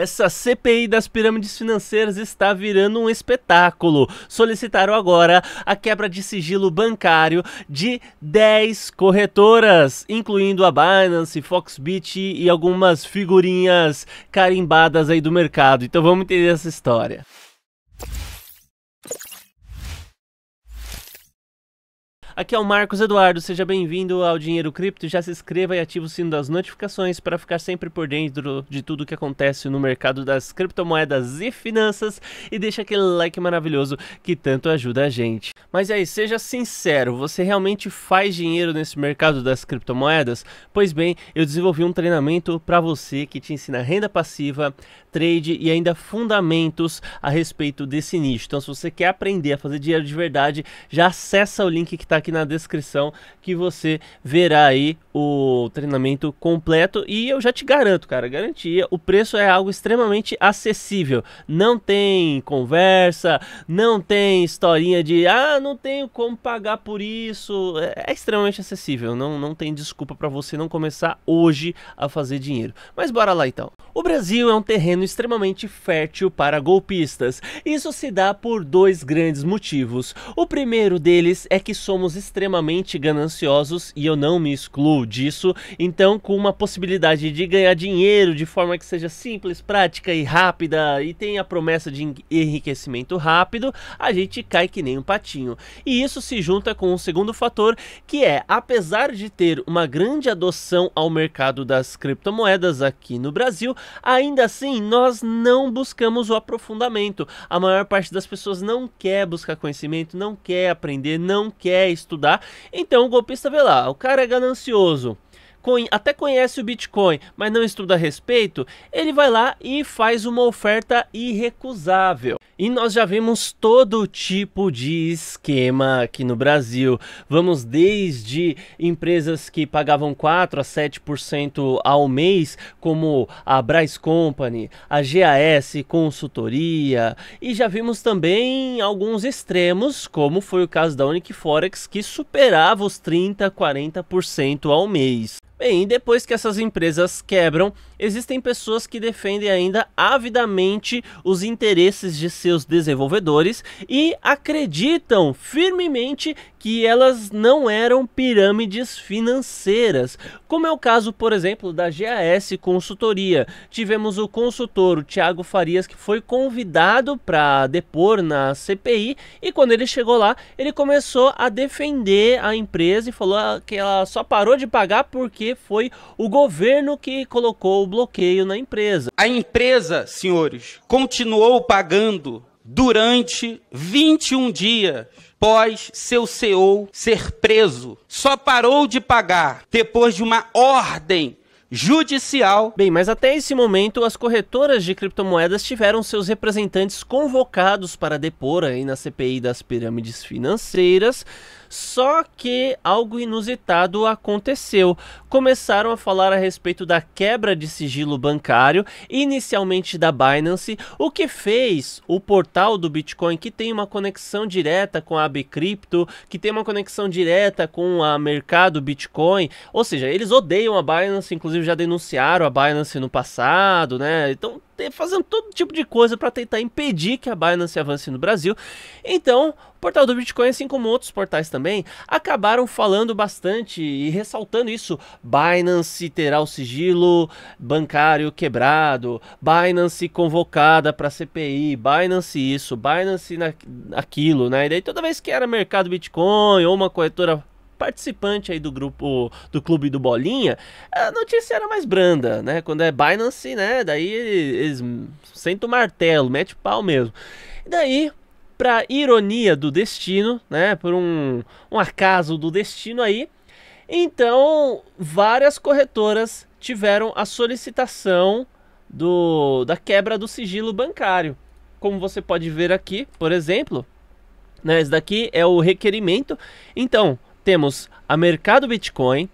Essa CPI das pirâmides financeiras está virando um espetáculo. Solicitaram agora a quebra de sigilo bancário de 10 corretoras, incluindo a Binance, Foxbit e algumas figurinhas carimbadas aí do mercado. Então vamos entender essa história. Aqui é o Marcos Eduardo, seja bem-vindo ao Dinheiro Cripto. Já se inscreva e ative o sino das notificações para ficar sempre por dentro de tudo que acontece no mercado das criptomoedas e finanças e deixa aquele like maravilhoso que tanto ajuda a gente. Mas aí, seja sincero, você realmente faz dinheiro nesse mercado das criptomoedas? Pois bem, eu desenvolvi um treinamento para você que te ensina renda passiva, trade e ainda fundamentos a respeito desse nicho. Então, se você quer aprender a fazer dinheiro de verdade, já acessa o link que está aqui na descrição que você verá aí o treinamento completo e eu já te garanto, cara, garantia, o preço é algo extremamente acessível. Não tem conversa, não tem historinha de ah, não tenho como pagar por isso. É, é extremamente acessível, não, não tem desculpa para você não começar hoje a fazer dinheiro. Mas bora lá então. O Brasil é um terreno extremamente fértil para golpistas. Isso se dá por dois grandes motivos. O primeiro deles é que somos extremamente gananciosos e eu não me excluo disso, então com uma possibilidade de ganhar dinheiro de forma que seja simples, prática e rápida e tenha a promessa de enriquecimento rápido, a gente cai que nem um patinho. E isso se junta com o um segundo fator, que é, apesar de ter uma grande adoção ao mercado das criptomoedas aqui no Brasil, ainda assim nós não buscamos o aprofundamento. A maior parte das pessoas não quer buscar conhecimento, não quer aprender, não quer estudar. Então o golpista vê lá, o cara é ganancioso maravilhoso até conhece o Bitcoin, mas não estuda a respeito, ele vai lá e faz uma oferta irrecusável. E nós já vimos todo tipo de esquema aqui no Brasil. Vamos desde empresas que pagavam 4 a 7% ao mês, como a Braz Company, a GAS Consultoria, e já vimos também alguns extremos, como foi o caso da Unique Forex, que superava os 30 a 40% ao mês. Bem, depois que essas empresas quebram, existem pessoas que defendem ainda avidamente os interesses de seus desenvolvedores e acreditam firmemente que elas não eram pirâmides financeiras, como é o caso, por exemplo, da GAS Consultoria. Tivemos o consultor o Thiago Farias que foi convidado para depor na CPI e quando ele chegou lá, ele começou a defender a empresa e falou ah, que ela só parou de pagar porque foi o governo que colocou o bloqueio na empresa. A empresa, senhores, continuou pagando durante 21 dias pós seu CEO ser preso. Só parou de pagar depois de uma ordem judicial. Bem, mas até esse momento as corretoras de criptomoedas tiveram seus representantes convocados para depor aí na CPI das pirâmides financeiras. Só que algo inusitado aconteceu. Começaram a falar a respeito da quebra de sigilo bancário, inicialmente da Binance, o que fez o portal do Bitcoin, que tem uma conexão direta com a Abcrypto, que tem uma conexão direta com a mercado Bitcoin, ou seja, eles odeiam a Binance, inclusive já denunciaram a Binance no passado, né? Então fazendo todo tipo de coisa para tentar impedir que a Binance avance no Brasil. Então, o portal do Bitcoin, assim como outros portais também, acabaram falando bastante e ressaltando isso. Binance terá o sigilo bancário quebrado, Binance convocada para CPI, Binance isso, Binance na, aquilo, né? E daí toda vez que era mercado Bitcoin ou uma corretora participante aí do grupo do clube do Bolinha, a notícia era mais branda, né? Quando é Binance, né? Daí eles sentam o martelo, mete o pau mesmo. E daí, para ironia do destino, né? Por um, um acaso do destino aí, então várias corretoras tiveram a solicitação do da quebra do sigilo bancário. Como você pode ver aqui, por exemplo, né, esse daqui é o requerimento. Então, temos a Mercado Bitcoin,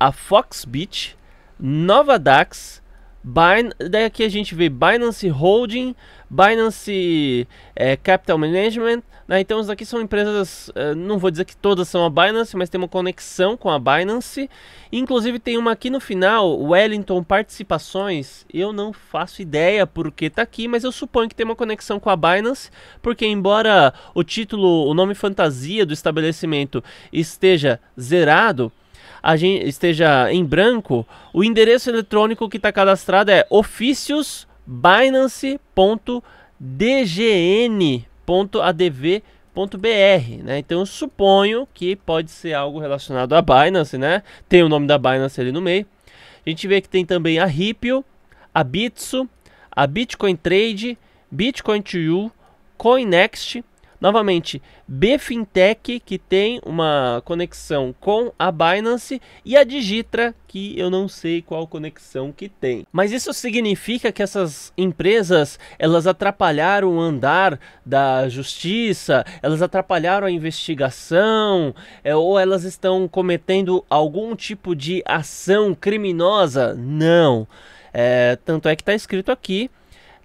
a Foxbit, Nova DAX, Bin daí aqui a gente vê Binance Holding, Binance é, Capital Management. Né? Então, isso aqui são empresas, é, não vou dizer que todas são a Binance, mas tem uma conexão com a Binance. Inclusive, tem uma aqui no final, Wellington Participações. Eu não faço ideia por que está aqui, mas eu suponho que tem uma conexão com a Binance, porque, embora o título, o nome fantasia do estabelecimento esteja zerado a gente esteja em branco, o endereço eletrônico que está cadastrado é ofícios@binance.dgn.adv.br né? Então suponho que pode ser algo relacionado à Binance, né? Tem o nome da Binance ali no meio. A gente vê que tem também a Ripple, a Bitso, a Bitcoin Trade, Bitcoin to You, CoinNext, Novamente, Bfintech, que tem uma conexão com a Binance, e a Digitra, que eu não sei qual conexão que tem. Mas isso significa que essas empresas, elas atrapalharam o andar da justiça, elas atrapalharam a investigação, é, ou elas estão cometendo algum tipo de ação criminosa? Não. É, tanto é que está escrito aqui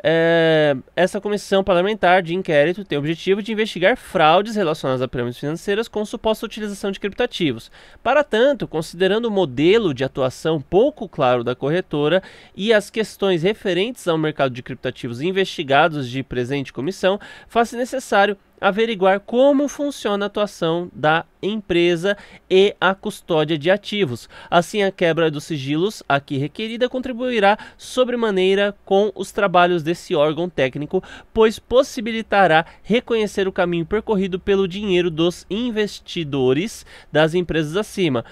é, essa comissão parlamentar de inquérito tem o objetivo de investigar fraudes relacionadas a pirâmides financeiras com suposta utilização de criptativos. Para tanto, considerando o modelo de atuação pouco claro da corretora e as questões referentes ao mercado de criptativos investigados de presente comissão, faz-se necessário averiguar como funciona a atuação da empresa e a custódia de ativos. Assim, a quebra dos sigilos aqui requerida contribuirá sobremaneira com os trabalhos desse órgão técnico, pois possibilitará reconhecer o caminho percorrido pelo dinheiro dos investidores das empresas acima.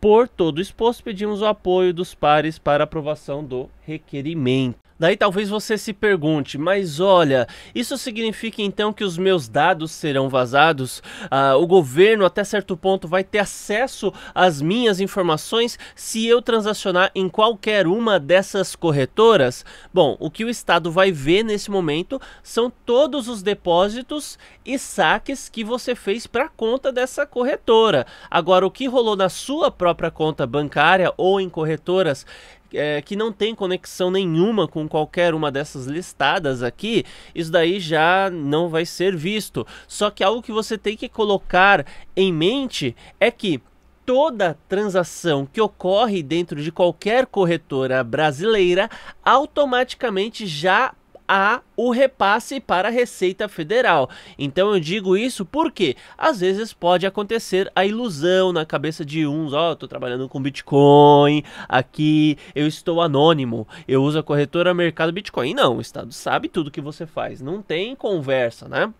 Por todo exposto, pedimos o apoio dos pares para aprovação do requerimento. Daí talvez você se pergunte, mas olha, isso significa então que os meus dados serão vazados? Ah, o governo até certo ponto vai ter acesso às minhas informações se eu transacionar em qualquer uma dessas corretoras? Bom, o que o Estado vai ver nesse momento são todos os depósitos e saques que você fez para conta dessa corretora. Agora, o que rolou na sua própria conta bancária ou em corretoras é, que não tem conexão nenhuma com qualquer uma dessas listadas aqui, isso daí já não vai ser visto. Só que algo que você tem que colocar em mente é que toda transação que ocorre dentro de qualquer corretora brasileira automaticamente já há o repasse para a Receita Federal. Então eu digo isso porque às vezes pode acontecer a ilusão na cabeça de uns, ó, oh, estou trabalhando com Bitcoin, aqui eu estou anônimo, eu uso a corretora Mercado Bitcoin. Não, o Estado sabe tudo que você faz, não tem conversa, né?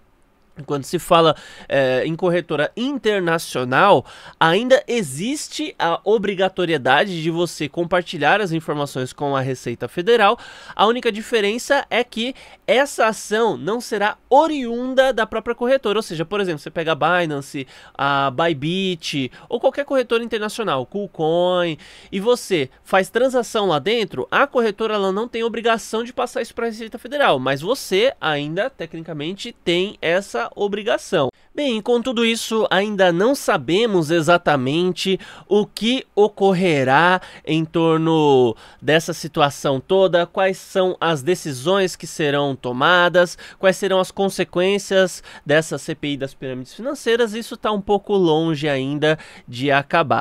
Quando se fala é, em corretora internacional, ainda existe a obrigatoriedade de você compartilhar as informações com a Receita Federal. A única diferença é que essa ação não será oriunda da própria corretora. Ou seja, por exemplo, você pega a Binance, a Bybit ou qualquer corretora internacional, KuCoin, e você faz transação lá dentro, a corretora ela não tem obrigação de passar isso para a Receita Federal, mas você ainda, tecnicamente, tem essa obrigação. Bem, com tudo isso, ainda não sabemos exatamente o que ocorrerá em torno dessa situação toda, quais são as decisões que serão tomadas, quais serão as consequências dessa CPI das pirâmides financeiras. Isso está um pouco longe ainda de acabar.